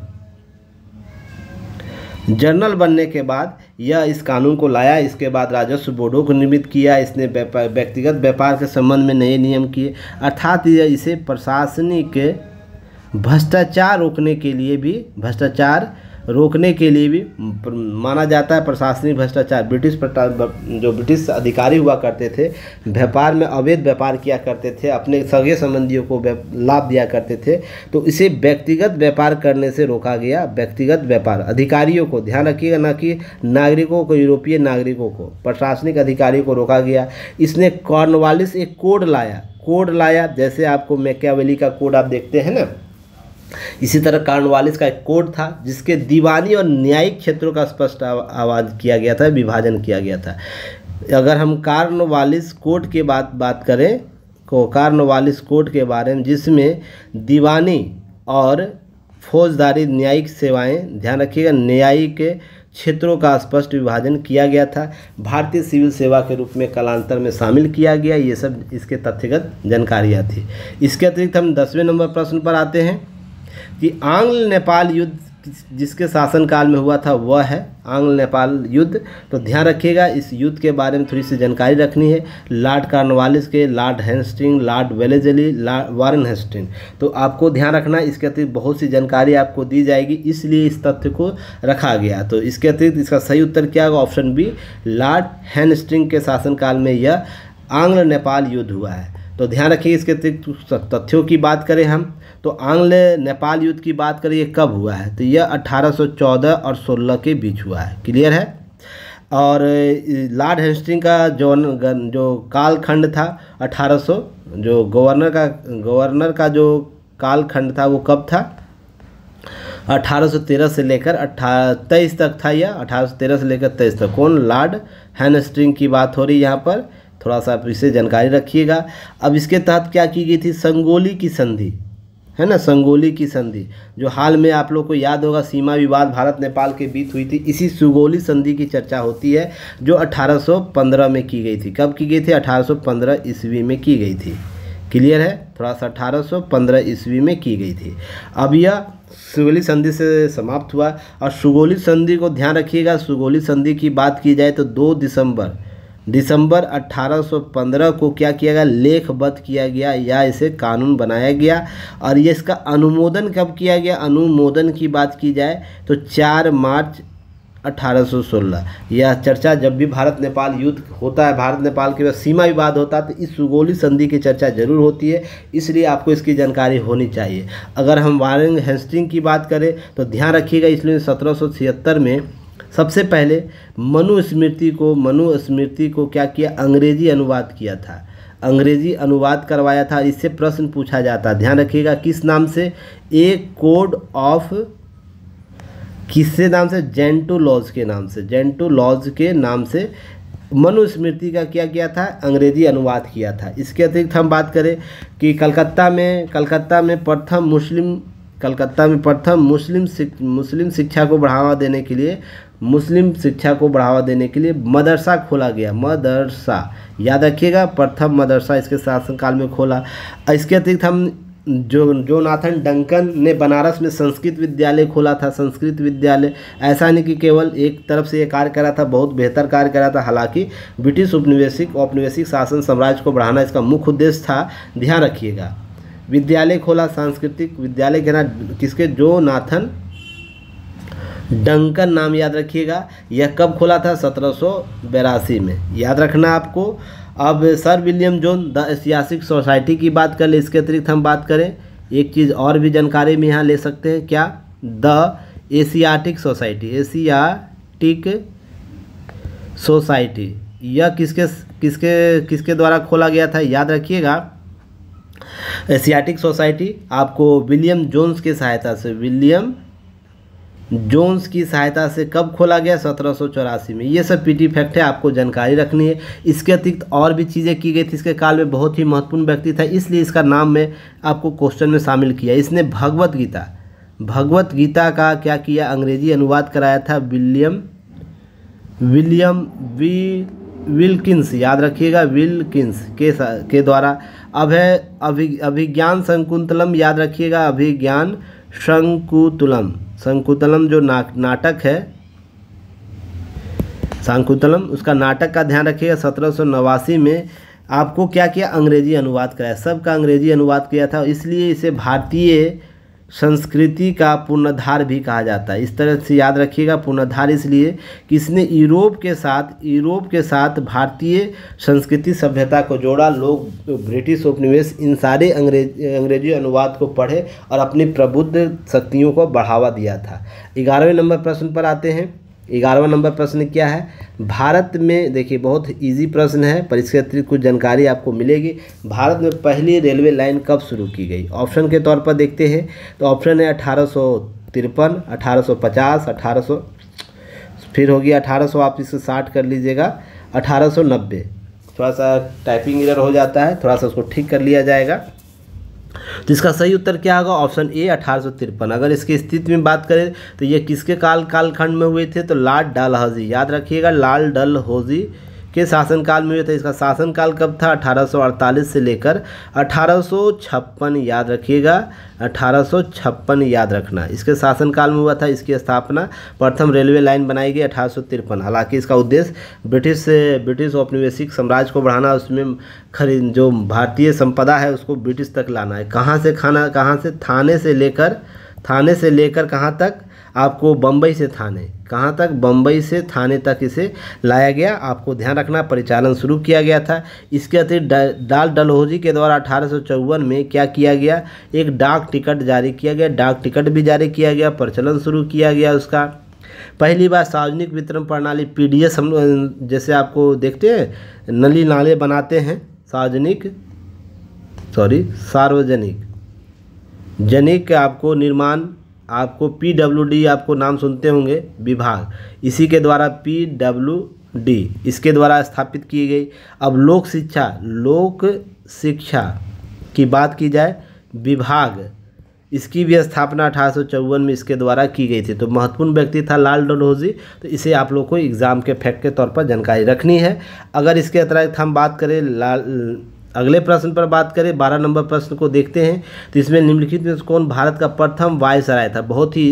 जनरल बनने के बाद यह इस कानून को लाया इसके बाद राजस्व बोर्डों को निर्मित किया इसने व्यक्तिगत व्यापार के संबंध में नए नियम किए अर्थात यह इसे प्रशासनिक भ्रष्टाचार रोकने के लिए भी भ्रष्टाचार रोकने के लिए भी माना जाता है प्रशासनिक भ्रष्टाचार ब्रिटिश जो ब्रिटिश अधिकारी हुआ करते थे व्यापार में अवैध व्यापार किया करते थे अपने सगे संबंधियों को लाभ दिया करते थे तो इसे व्यक्तिगत व्यापार करने से रोका गया व्यक्तिगत व्यापार अधिकारियों को ध्यान रखिएगा ना कि नागरिकों को यूरोपीय नागरिकों को प्रशासनिक अधिकारियों को रोका गया इसने कॉर्नवालिस एक कोड लाया कोड लाया जैसे आपको मैकियावेली का कोड आप देखते हैं ना इसी तरह कार्नवालिस का एक कोड था जिसके दीवानी और न्यायिक क्षेत्रों का स्पष्ट आवाज किया गया था विभाजन किया गया था अगर हम कार्नवालिस कोड के बात बात करें को कार्नवालिस कोड के बारे में जिसमें दीवानी और फौजदारी न्यायिक सेवाएं ध्यान रखिएगा न्यायिक क्षेत्रों का स्पष्ट विभाजन किया गया था भारतीय सिविल सेवा के रूप में कलांतर में शामिल किया गया ये सब इसके तथ्यगत जानकारियाँ थी इसके अतिरिक्त हम दसवें नंबर प्रश्न पर आते हैं कि आंग्ल नेपाल युद्ध जिसके शासनकाल में हुआ था वह है आंग्ल नेपाल युद्ध तो ध्यान रखिएगा इस युद्ध के बारे में थोड़ी सी जानकारी रखनी है लॉर्ड कार्नवालिस के lord Hastings lord Wellesley Warren Hastings तो आपको ध्यान रखना इसके अतिरिक्त बहुत सी जानकारी आपको दी जाएगी इसलिए इस तथ्य को रखा गया तो इसके अतिरिक्त इसका सही उत्तर क्या होगा ऑप्शन बी लॉर्ड हेनस्टिंग के शासनकाल में यह आंग्ल नेपाल युद्ध हुआ है तो ध्यान रखिए इसके अतिरिक्त तथ्यों की बात करें हम तो आंग्ल नेपाल युद्ध की बात करें ये कब हुआ है तो यह 1814 और 16 के बीच हुआ है क्लियर है और लॉर्ड हेस्टिंग का जो जो कालखंड था 1800 जो गवर्नर का गवर्नर का जो कालखंड था वो कब था 1813 से लेकर अट्ठा तेईस तक था यह 1813 से लेकर तेईस तक कौन लॉर्ड हैंडस्ट्रिंग की बात हो रही है यहाँ पर थोड़ा सा आप इसे जानकारी रखिएगा अब इसके तहत क्या की गई थी संगोली की संधि है ना संगोली की संधि जो हाल में आप लोग को याद होगा सीमा विवाद भारत नेपाल के बीच हुई थी इसी सुगोली संधि की चर्चा होती है जो 1815 में की गई थी कब की गई थी 1815 ईस्वी में की गई थी क्लियर है थोड़ा सा अठारह ईस्वी में की गई थी अब यह सुगोली संधि से समाप्त हुआ और सुगोली संधि को ध्यान रखिएगा सुगोली संधि की बात की जाए तो दो दिसंबर दिसंबर 1815 को क्या किया गया लेखबद्ध किया गया या इसे कानून बनाया गया और ये इसका अनुमोदन कब किया गया अनुमोदन की बात की जाए तो 4 मार्च 1816 यह चर्चा जब भी भारत नेपाल युद्ध होता है भारत नेपाल के सीमा विवाद होता है तो इस सुगोली संधि की चर्चा जरूर होती है इसलिए आपको इसकी जानकारी होनी चाहिए अगर हम वारिंग हेस्टिंग की बात करें तो ध्यान रखिएगा इसलिए सत्रह में सबसे पहले मनुस्मृति को मनुस्मृति को क्या किया अंग्रेजी अनुवाद किया था अंग्रेजी अनुवाद करवाया था इससे प्रश्न पूछा जाता ध्यान रखिएगा किस नाम से ए कोड ऑफ किससे नाम से जेंटो लॉज के नाम से जेंटो लॉज के नाम से मनुस्मृति का क्या किया था अंग्रेजी अनुवाद किया था इसके अतिरिक्त हम बात करें कि कलकत्ता में कलकत्ता में प्रथम मुस्लिम कलकत्ता में प्रथम मुस्लिम मुस्लिम शिक्षा को बढ़ावा देने के लिए मुस्लिम शिक्षा को बढ़ावा देने के लिए मदरसा खोला गया मदरसा याद रखिएगा प्रथम मदरसा इसके शासनकाल में खोला इसके अतिरिक्त हम जो नाथन डंकन ने बनारस में संस्कृत विद्यालय खोला था संस्कृत विद्यालय ऐसा नहीं कि केवल एक तरफ से ये कार्य करा था बहुत बेहतर कार्य करा था हालांकि ब्रिटिश उपनिवेशिक औपनिवेशिक शासन साम्राज्य को बढ़ाना इसका मुख्य उद्देश्य था ध्यान रखिएगा विद्यालय खोला सांस्कृतिक विद्यालय के ना किसके जो नाथन डंकन नाम याद रखिएगा यह कब खुला था सत्रह में याद रखना आपको अब sir William Jones the Asiatic society की बात कर ले इसके अतिरिक्त हम बात करें एक चीज़ और भी जानकारी में यहाँ ले सकते हैं क्या the Asiatic society Asiatic society यह किसके किसके किसके द्वारा खोला गया था याद रखिएगा एशियाटिक सोसाइटी आपको विलियम जोन्स की सहायता से विलियम जोन्स की सहायता से कब खोला गया सत्रह में ये सब पीटी फैक्ट है आपको जानकारी रखनी है इसके अतिरिक्त और भी चीज़ें की गई थी इसके काल में बहुत ही महत्वपूर्ण व्यक्ति था इसलिए इसका नाम मैं आपको क्वेश्चन में शामिल किया इसने भगवत गीता भगवत गीता का क्या किया अंग्रेजी अनुवाद कराया था विलियम विलियम वी विल्किंस याद रखिएगा विल्किंस के के द्वारा अब है अभि अभिज्ञान संकुंतलम याद रखिएगा अभिज्ञान शंकुतुलम संकुतलम जो ना नाटक है सांकुतलम उसका नाटक का ध्यान रखिएगा सत्रह में आपको क्या किया अंग्रेजी अनुवाद कराया सबका अंग्रेजी अनुवाद किया था इसलिए इसे भारतीय संस्कृति का पुनर्धार भी कहा जाता है इस तरह से याद रखिएगा पुनर्धार इसलिए कि इसने यूरोप के साथ यूरोप के साथ भारतीय संस्कृति सभ्यता को जोड़ा लोग ब्रिटिश उपनिवेश इन सारे अंग्रेज अंग्रेजी अनुवाद को पढ़े और अपनी प्रबुद्ध शक्तियों को बढ़ावा दिया था ग्यारहवें नंबर प्रश्न पर आते हैं ग्यारहवा नंबर प्रश्न क्या है भारत में देखिए बहुत इजी प्रश्न है पर इसके अतिरिक्त कुछ जानकारी आपको मिलेगी भारत में पहली रेलवे लाइन कब शुरू की गई ऑप्शन के तौर पर देखते हैं तो ऑप्शन है अठारह सौ तिरपन अठारह सौ पचास अठारह सौ फिर होगी अठारह सौ आप इससे साठ कर लीजिएगा अठारह सौ नब्बे थोड़ा सा टाइपिंग एरर हो जाता है थोड़ा सा उसको ठीक कर लिया जाएगा तो इसका सही उत्तर क्या होगा ऑप्शन ए अठारह अगर इसकी स्थिति में बात करें तो ये किसके काल कालखंड में हुए थे तो लाल डल याद रखिएगा लाल डल के शासनकाल में हुआ था इसका शासनकाल कब था 1848 से लेकर अठारह याद रखिएगा अठारह याद रखना इसके शासनकाल में हुआ था इसकी स्थापना प्रथम रेलवे लाइन बनाई गई अठारह हालांकि इसका उद्देश्य ब्रिटिश से ब्रिटिश औपनिवेशिक साम्राज्य को बढ़ाना उसमें खरीद जो भारतीय संपदा है उसको ब्रिटिश तक लाना है कहाँ से खाना कहाँ से थाने से लेकर थाने से लेकर कहाँ तक आपको बम्बई से थाने कहाँ तक बम्बई से थाने तक इसे लाया गया आपको ध्यान रखना परिचालन शुरू किया गया था इसके अतिरिक्त डाल डलहोजी के द्वारा अठारह में क्या किया गया एक डाक टिकट जारी किया गया डाक टिकट भी जारी किया गया प्रचलन शुरू किया गया उसका पहली बार सार्वजनिक वितरण प्रणाली पी हम जैसे आपको देखते हैं नली नाले बनाते हैं सार्वजनिक सॉरी सार्वजनिक जनिक आपको निर्माण आपको पी डब्ल्यू डी आपको नाम सुनते होंगे विभाग इसी के द्वारा पी डब्ल्यू डी इसके द्वारा स्थापित की गई अब लोक शिक्षा लोक शिक्षा की बात की जाए विभाग इसकी भी स्थापना अठारह में इसके द्वारा की गई थी तो महत्वपूर्ण व्यक्ति था लाल डलहौजी तो इसे आप लोग को एग्ज़ाम के फैक्ट के तौर पर जानकारी रखनी है अगर इसके अतिरिक्त हम बात करें लाल अगले प्रश्न पर बात करें बारह नंबर प्रश्न को देखते हैं तो इसमें निम्नलिखित में कौन भारत का प्रथम वायसराय था बहुत ही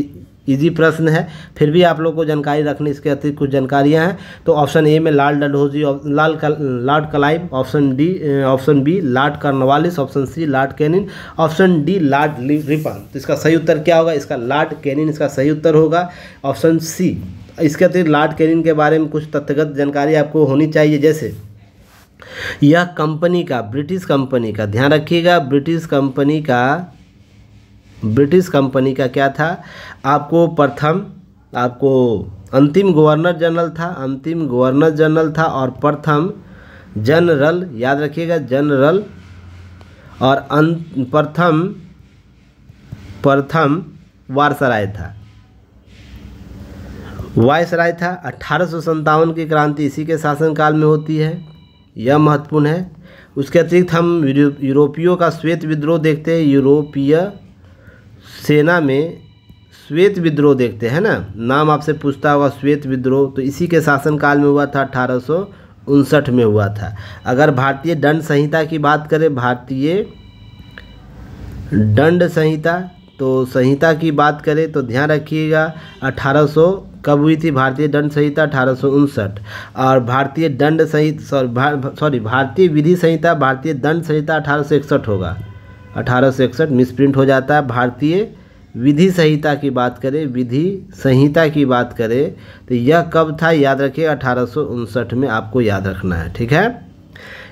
इजी प्रश्न है फिर भी आप लोगों को जानकारी रखनी इसके अतिरिक्त कुछ जानकारियां हैं तो ऑप्शन ए में लाल डलहौजी लाल कल, lord Clive option D option B lord Cornwallis option C lord Canning option D lord Ripon तो इसका सही उत्तर क्या होगा इसका लार्ड कैनिन इसका सही उत्तर होगा ऑप्शन सी इसके अतिरिक्त लार्ड कैनिन के बारे में कुछ तथ्यगत जानकारी आपको होनी चाहिए जैसे यह कंपनी का ब्रिटिश कंपनी का ध्यान रखिएगा ब्रिटिश कंपनी का ब्रिटिश कंपनी का क्या था आपको प्रथम आपको अंतिम गवर्नर जनरल था अंतिम गवर्नर जनरल था और प्रथम जनरल याद रखिएगा जनरल और अं, प्रथम प्रथम वारसराय था वायसराय था अठारह की क्रांति इसी के शासनकाल में होती है यह महत्वपूर्ण है उसके अतिरिक्त हम यूरोपियों का श्वेत विद्रोह देखते हैं यूरोपीय सेना में श्वेत विद्रोह देखते हैं ना नाम आपसे पूछता होगा श्वेत विद्रोह तो इसी के शासनकाल में हुआ था अठारह उनसठ में हुआ था अगर भारतीय दंड संहिता की बात करें भारतीय दंड संहिता तो संहिता की बात करें तो ध्यान रखिएगा अठारह सौ कब हुई थी भारतीय दंड संहिता अठारह और भारतीय दंड संहिता भा, सॉरी भारतीय विधि संहिता भारतीय दंड संहिता अठारह होगा अठारह मिसप्रिंट हो जाता है भारतीय विधि संहिता की बात करें विधि संहिता की बात करें तो यह कब था याद रखिए अठारह में आपको याद रखना है ठीक है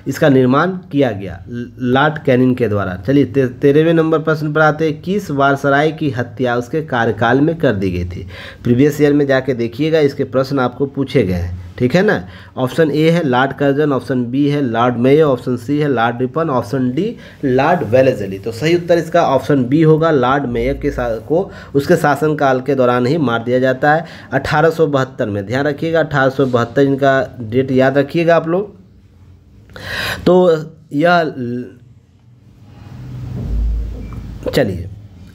इसका निर्माण किया गया लॉर्ड कैनिन के द्वारा चलिए ते, तेरहवें नंबर प्रश्न पर आते हैं किस वारसराय की हत्या उसके कार्यकाल में कर दी गई थी प्रीवियस ईयर में जाके देखिएगा इसके प्रश्न आपको पूछे गए हैं ठीक है ना ऑप्शन ए है लॉर्ड कर्जन ऑप्शन बी है लॉर्ड मेयर ऑप्शन सी है lord Ripon option D lord Wellesley तो सही उत्तर इसका ऑप्शन बी होगा लॉर्ड मेयर के को उसके शासनकाल के दौरान ही मार दिया जाता है अठारह में ध्यान रखिएगा अठारह इनका डेट याद रखिएगा आप लोग तो यह चलिए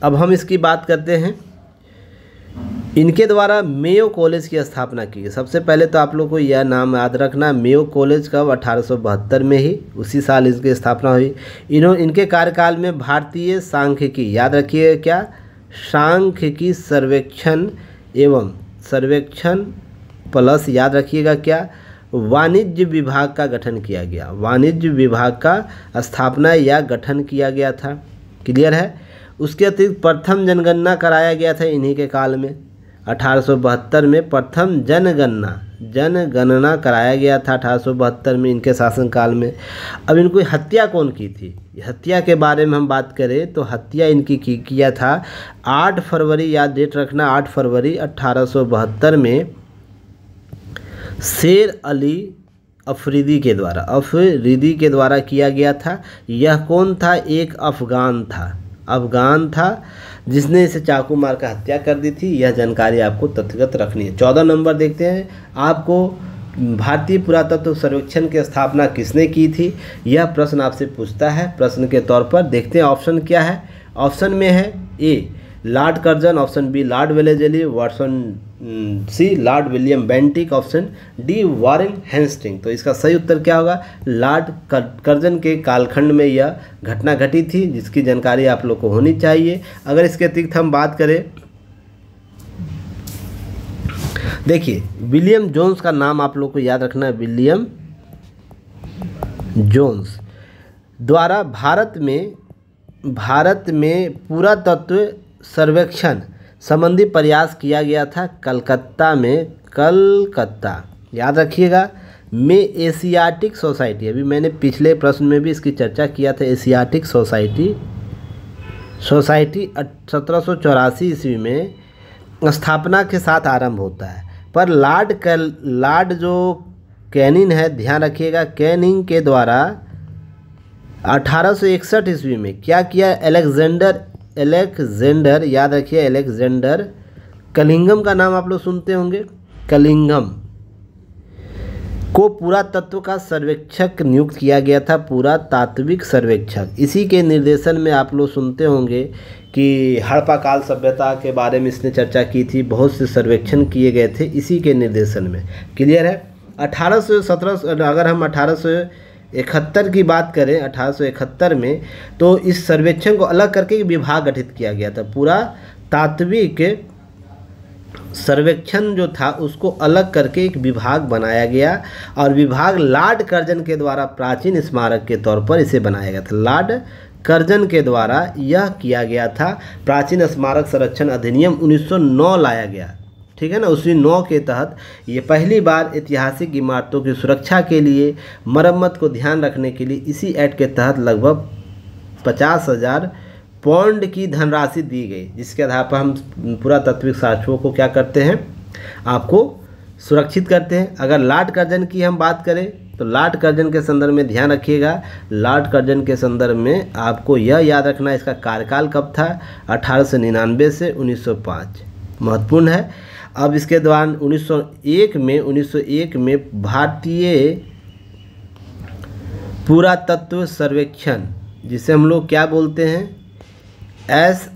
अब हम इसकी बात करते हैं इनके द्वारा मेयो कॉलेज की स्थापना की सबसे पहले तो आप लोग को यह नाम याद रखना मेयो कॉलेज कब अठारह में ही उसी साल इसकी स्थापना हुई इन्होंने इनके कार्यकाल में भारतीय सांख्यिकी याद रखिए क्या सांख्यिकी सर्वेक्षण एवं सर्वेक्षण प्लस याद रखिएगा क्या वाणिज्य विभाग का गठन किया गया वाणिज्य विभाग का स्थापना या गठन किया गया था क्लियर है उसके अतिरिक्त प्रथम जनगणना कराया गया था इन्हीं के काल में 1872 में प्रथम जनगणना जनगणना कराया गया था अठारह में इनके शासनकाल में अब इनको हत्या कौन की थी हत्या के बारे में हम बात करें तो हत्या इनकी की किया था 8 फरवरी याद डेट रखना 8 फरवरी अट्ठारह में शेर अली अफरीदी के द्वारा अफरीदी के द्वारा किया गया था यह कौन था एक अफ़गान था अफगान था जिसने इसे चाकू मार कर हत्या कर दी थी यह जानकारी आपको तथ्यगत रखनी है चौदह नंबर देखते हैं आपको भारतीय पुरातत्व सर्वेक्षण की स्थापना किसने की थी यह प्रश्न आपसे पूछता है प्रश्न के तौर पर देखते हैं ऑप्शन क्या है ऑप्शन में है A lord Curzon option B lord Wellesley option C lord William Bentinck option D Warren Hastings तो इसका सही उत्तर क्या होगा लॉर्ड कर्जन के कालखंड में यह घटना घटी थी जिसकी जानकारी आप लोग को होनी चाहिए अगर इसके अतिरिक्त हम बात करें देखिए विलियम जोन्स का नाम आप लोग को याद रखना है विलियम जोन्स द्वारा भारत में भारत में पुरातत्व सर्वेक्षण संबंधी प्रयास किया गया था कलकत्ता में कलकत्ता याद रखिएगा में एशियाटिक सोसाइटी अभी मैंने पिछले प्रश्न में भी इसकी चर्चा किया था एशियाटिक सोसाइटी सोसाइटी सत्रह ईस्वी में स्थापना के साथ आरंभ होता है पर लार्ड कैल लार्ड जो कैनिन है ध्यान रखिएगा कैनिंग के द्वारा 1861 ईस्वी में क्या किया एलेक्जेंडर एलेक्जेंडर याद रखिए एलेक्जेंडर कलिंगम का नाम आप लोग सुनते होंगे कलिंगम को पूरा तत्व का सर्वेक्षक नियुक्त किया गया था पूरा तात्विक सर्वेक्षक इसी के निर्देशन में आप लोग सुनते होंगे कि काल सभ्यता के बारे में इसने चर्चा की थी बहुत से सर्वेक्षण किए गए थे इसी के निर्देशन में क्लियर है अठारह सौ सत्रह अगर हम अठारह इकहत्तर की बात करें अठारह में तो इस सर्वेक्षण को अलग करके विभाग गठित किया गया था पूरा तात्विक सर्वेक्षण जो था उसको अलग करके एक विभाग बनाया गया और विभाग लाड कर्जन के द्वारा प्राचीन स्मारक के तौर पर इसे बनाया गया था लाड कर्जन के द्वारा यह किया गया था प्राचीन स्मारक संरक्षण अधिनियम 1909 लाया गया ठीक है ना उसी नौ के तहत ये पहली बार ऐतिहासिक इमारतों की सुरक्षा के लिए मरम्मत को ध्यान रखने के लिए इसी एक्ट के तहत लगभग पचास हज़ार पौंड की धनराशि दी गई जिसके आधार पर हम पुरातत्विक साक्षों को क्या करते हैं आपको सुरक्षित करते हैं अगर लाट कर्जन की हम बात करें तो लाट कर्जन के संदर्भ में ध्यान रखिएगा लाट कर्जन के संदर्भ में आपको यह याद रखना इसका कार्यकाल कब था अठारह से उन्नीस सौ पाँच महत्वपूर्ण है अब इसके दौरान 1901 में 1901 में भारतीय पुरातत्व सर्वेक्षण जिसे हम लोग क्या बोलते हैं S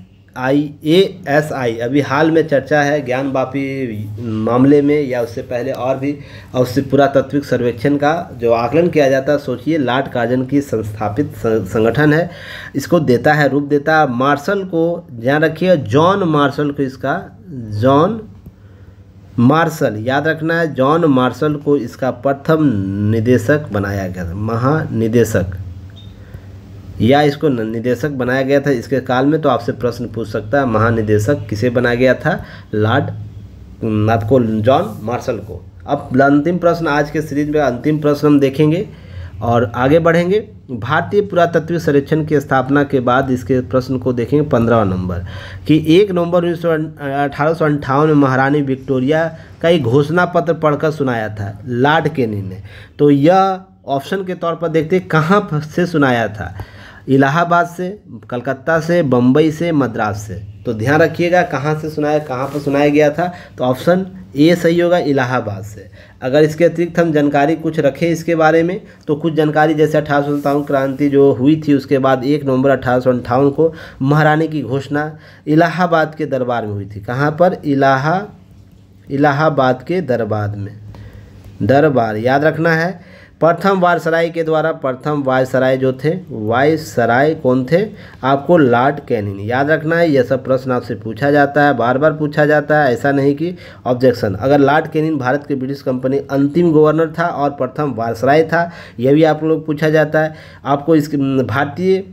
I A S I अभी हाल में चर्चा है ज्ञान बापी मामले में या उससे पहले और भी और उससे पुरातत्विक सर्वेक्षण का जो आकलन किया जाता है सोचिए लाट काजन की संस्थापित संगठन है इसको देता है रूप देता है मार्शल को ध्यान रखिए जॉन मार्शल को इसका जॉन मार्शल याद रखना है जॉन मार्शल को इसका प्रथम निदेशक बनाया गया था महानिदेशक या इसको निदेशक बनाया गया था इसके काल में तो आपसे प्रश्न पूछ सकता है महानिदेशक किसे बनाया गया था लॉर्ड नाथ जॉन मार्शल को अब अंतिम प्रश्न आज के सीरीज में अंतिम प्रश्न हम देखेंगे और आगे बढ़ेंगे भारतीय पुरातत्व सर्वेक्षण की स्थापना के बाद इसके प्रश्न को देखेंगे पंद्रहवा नंबर कि एक नवंबर उन्नीस सौ अठारह में महारानी विक्टोरिया का एक घोषणा पत्र पढ़कर सुनाया था लार्ड केनी ने तो यह ऑप्शन के तौर पर देखते कहाँ से सुनाया था इलाहाबाद से कलकत्ता से बम्बई से मद्रास से तो ध्यान रखिएगा कहाँ से सुनाया कहाँ पर सुनाया गया था तो ऑप्शन ये सही होगा इलाहाबाद से अगर इसके अतिरिक्त हम जानकारी कुछ रखें इसके बारे में तो कुछ जानकारी जैसे अठारह सौ क्रांति जो हुई थी उसके बाद एक नवंबर अठारह को महारानी की घोषणा इलाहाबाद के दरबार में हुई थी कहाँ पर इलाहा इलाहाबाद के दरबार में दरबार याद रखना है प्रथम वायसराय के द्वारा प्रथम वायसराय जो थे वायसराय कौन थे आपको लॉर्ड कैनिन याद रखना है यह सब प्रश्न आपसे पूछा जाता है बार बार पूछा जाता है ऐसा नहीं कि ऑब्जेक्शन अगर लॉर्ड कैनिन भारत के ब्रिटिश कंपनी अंतिम गवर्नर था और प्रथम वायसराय था यह भी आप लोग पूछा जाता है आपको इस भारतीय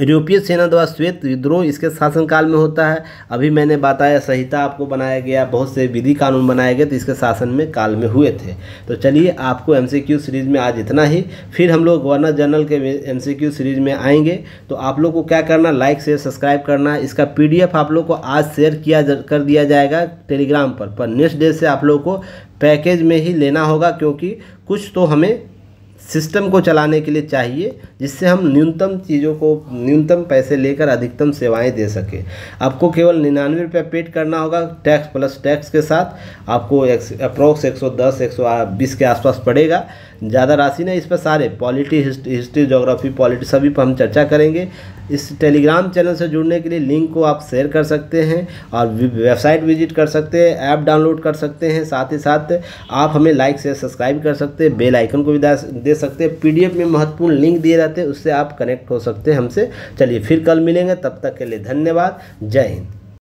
यूरोपीय सेना द्वारा श्वेत विद्रोह इसके शासनकाल में होता है अभी मैंने बताया संहिता आपको बनाया गया बहुत से विधि कानून बनाए गए तो इसके शासन में काल में हुए थे तो चलिए आपको एमसीक्यू सीरीज़ में आज इतना ही फिर हम लोग गवर्नर जनरल के एमसीक्यू सीरीज़ में आएंगे तो आप लोग को क्या करना लाइक शेयर सब्सक्राइब करना इसका पी आप लोग को आज शेयर किया कर दिया जाएगा टेलीग्राम पर, पर नेक्स्ट डे से आप लोग को पैकेज में ही लेना होगा क्योंकि कुछ तो हमें सिस्टम को चलाने के लिए चाहिए जिससे हम न्यूनतम चीज़ों को न्यूनतम पैसे लेकर अधिकतम सेवाएं दे सकें आपको केवल निन्यानवे रुपये पेड करना होगा टैक्स प्लस टैक्स के साथ आपको अप्रोक्स एक सौ दस एक सौ बीस के आसपास पड़ेगा ज़्यादा राशि नहीं इस पर सारे पॉलिटी हिस्ट्री जोग्राफी पॉलिटी सभी पर हम चर्चा करेंगे इस टेलीग्राम चैनल से जुड़ने के लिए लिंक को आप शेयर कर सकते हैं और वेबसाइट विजिट कर सकते हैं ऐप डाउनलोड कर सकते हैं साथ ही साथ आप हमें लाइक से सब्सक्राइब कर सकते हैं बेल आइकन को भी दे सकते हैं पीडीएफ में महत्वपूर्ण लिंक दिए रहते हैं उससे आप कनेक्ट हो सकते हैं हमसे चलिए फिर कल मिलेंगे तब तक के लिए धन्यवाद जय हिंद